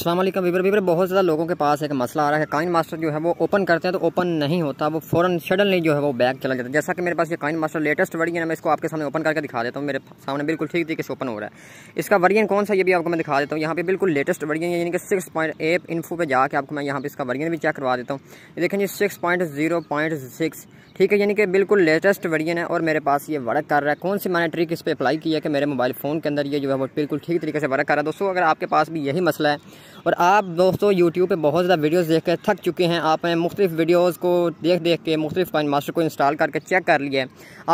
असलम वीबर वीबर बहुत ज़्यादा लोगों के पास एक मसला आ रहा है काइन मास्टर जो है वो ओपन करते हैं तो ओपन नहीं होता वो फ़ौरन शडल नहीं जो है वो बैक चला जाता है जैसा कि मेरे पास ये काइन मास्टर लेटेस्ट वर्जन है मैं इसको आपके सामने ओपन करके दिखा देता हूँ मेरे सामने बिल्कुल ठीक तरीके से ओपन हो रहा है इसका वर्जन कौन सा ये भी आपको मैं दिखा देता हूँ यहाँ पर बिल्कुल लेटेस्ट वर्जन है यानी कि सिक्स पॉइंट एप इन्फो पर जाकर आपको मैं यहाँ पर इसका वर्जन भी चेक करवा देता हूँ देखें जी six point zero point six ठीक है यानी कि बिल्कुल लेटेस्ट वर्जन है और मेरे पास ये वर्क कर रहा है कौन सी मैंने ट्रिक इस पर अप्लाई की है कि मेरे मोबाइल फ़ोन के अंदर ये जो है वो बिल्कुल ठीक तरीके से वर्क कर रहा है दोस्तों अगर आपके पास भी यही मसला है और आप दोस्तों यूट्यूब पर बहुत ज़्यादा वीडियोज़ देख कर थक चुके हैं आपने मुख्तफ़ वीडियोज़ को देख देख के मुख्तलिफ कॉइन मास्टर को इंस्टॉल करके चेक कर है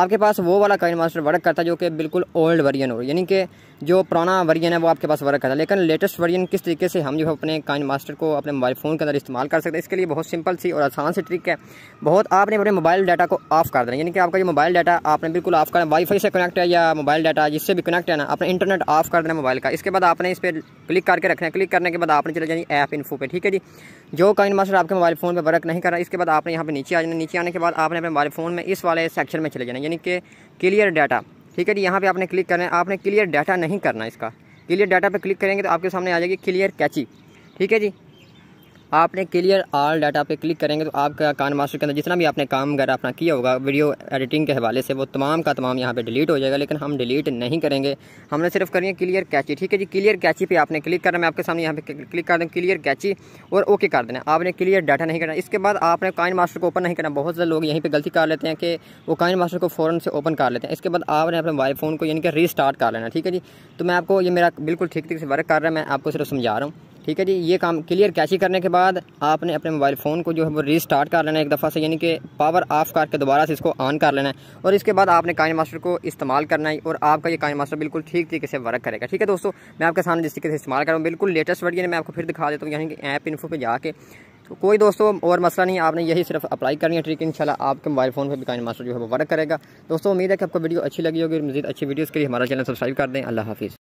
आपके पास वो वाला कॉइन मास्टर वर्क करता जो कि बिल्कुल ओल्ड वर्जन हो यानी कि जो पुराना वर्जन है वो आपके पास वर्क करता है लेकिन लेटेस्ट वर्जन किस तरीके से हम जो है अपने काइन मास्टर को अपने मोबाइल फ़ोन के अंदर इस्तेमाल कर सकते हैं इसके लिए बहुत सिंपल सी और आसान सी ट्रिक है बहुत आपने अपने मोबाइल डाटा को ऑफ कर देना यानी कि आपका जो मोबाइल डाटा आपने बिल्कुल ऑफ करना वाईफाई से कनेक्ट है या मोबाइल डाटा जिससे भी कनेक्ट है ना अपने इंटरनेट ऑफ कर देना मोबाइल का इसके बाद आपने इस पर क्लिक करके रखना है क्लिक करने के बाद आपने चले जानी ऐप इन्फो पर ठीक है जी जो काइन मास्टर आपके मोबाइल फ़ोन पर वर्क नहीं कर रहा इसके बाद आपने यहाँ पर नीचे आ जाना नीचे आने के बाद आपने अपने मोबाइल फ़ोन में इस वाले सेक्शन में चले जाना यानी कि क्लियर डाटा ठीक है जी यहाँ पे आपने क्लिक करना है आपने क्लियर डाटा नहीं करना इसका क्लियर डाटा पे क्लिक करेंगे तो आपके सामने आ जाएगी क्लियर कैची ठीक है जी आपने क्लियर आल डाटा पे क्लिक करेंगे तो आपका कान मास्टर के अंदर जितना भी आपने काम वगैरह अपना किया होगा वीडियो एडिटिंग के हवाले से वो तमाम का तमाम यहाँ पे डिलीट हो जाएगा लेकिन हम डिलीट नहीं करेंगे हमने सिर्फ करनी है क्लियर कैची ठीक है जी क्लियर कैची पे आपने क्लिक करना मैं आपके सामने यहाँ पे क्लिक कर दें क्लियर कैची और ओके कर देना आपने क्लियर डाटा नहीं करना इसके बाद आपने काइन मास्टर को ओपन नहीं करना बहुत से लोग यहीं पर गलती कर लेते हैं कि वो काइन मास्टर को फ़ौरन से ओपन कर लेते हैं इसके बाद आपने अपने मोबाइल फ़ोन को यानी कि रीस्टार्ट कर लेना ठीक है जी तो मैं आपको ये मेरा बिल्कुल ठीक ठीक से वर्क कर रहा है मैं आपको सिर्फ समझा रहा हूँ ठीक है जी ये काम क्लियर कैशी करने के बाद आपने अपने मोबाइल फ़ोन को जो है वो रीस्टार्ट कर लेना है एक दफ़ा से यानी कि पावर ऑफ करके दोबारा से इसको ऑन कर लेना है और इसके बाद आपने काइन मास्टर को इस्तेमाल करना है और आपका ये काइन मास्टर बिल्कुल ठीक तरीके से वर्क करेगा ठीक है दोस्तों मैं आपके सामने जिस तरीके से इस्तेमाल कर रहा हूँ बिल्कुल लेटेस्ट वर्डियन मैं आपको फिर दिखा देता हूँ यानी कि ऐप इन्फो पर जाकर तो कोई दोस्तों और मसला नहीं आपने यही सिर्फ अप्लाई करनी है ट्रिक इंशाल्लाह आपके मोबाइल फ़ोन पर भी काइन मास्टर जो है वो वर्क करेगा दोस्तों उम्मीद है कि आपको वीडियो अच्छी लगी होगी और मजीद अच्छी वीडियोज़ के लिए हमारा चैनल सब्सक्राइब कर दें अल्लाह हाफिज़